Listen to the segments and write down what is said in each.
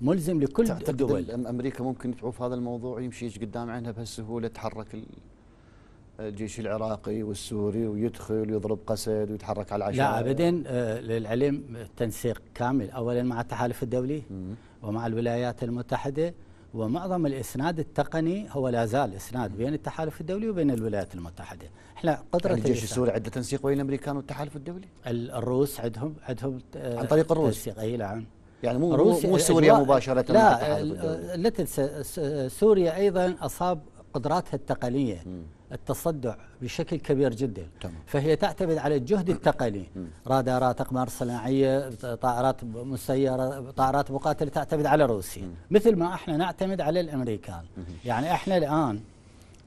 ملزم لكل الدول امريكا ممكن تعوف هذا الموضوع يمشي قدام عينها بهالسهوله تحرك الجيش العراقي والسوري ويدخل ويضرب قسد ويتحرك على العشاء لا ابدا آه، للعلم التنسيق كامل اولا مع التحالف الدولي ومع الولايات المتحده ومعظم الاسناد التقني هو لا زال اسناد بين التحالف الدولي وبين الولايات المتحده، احنا قدره يعني الجيش السوري عنده تنسيق بين الامريكان والتحالف الدولي؟ الروس عندهم عندهم آه، عن طريق الروس تنسيق اي نعم يعني مو روسيا مو سوريا مباشرة لا آه، آه، لا تنسى آه، سوريا أيضا أصاب قدراتها التقنية التصدع بشكل كبير جدا تمام. فهي تعتمد على الجهد التقني رادارات اقمار صناعيه طائرات مسيره طائرات مقاتله تعتمد على روسيا مثل ما احنا نعتمد على الامريكان يعني احنا الان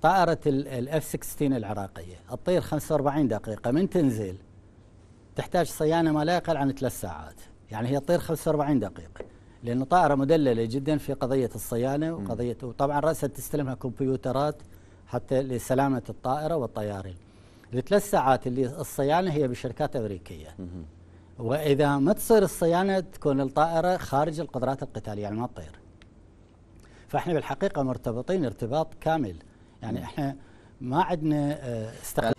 طائره الاف 16 العراقيه تطير 45 دقيقه من تنزل تحتاج صيانه ما لا يقل عن ثلاث ساعات يعني هي تطير 45 دقيقة لأنه طائرة مدللة جدا في قضية الصيانة وقضية وطبعا رأسها تستلمها كمبيوترات حتى لسلامة الطائرة والطيارين الثلاث ساعات اللي الصيانة هي بشركات أمريكية وإذا ما تصير الصيانة تكون الطائرة خارج القدرات القتالية يعني ما تطير فإحنا بالحقيقة مرتبطين ارتباط كامل يعني إحنا ما عندنا استقلال آه،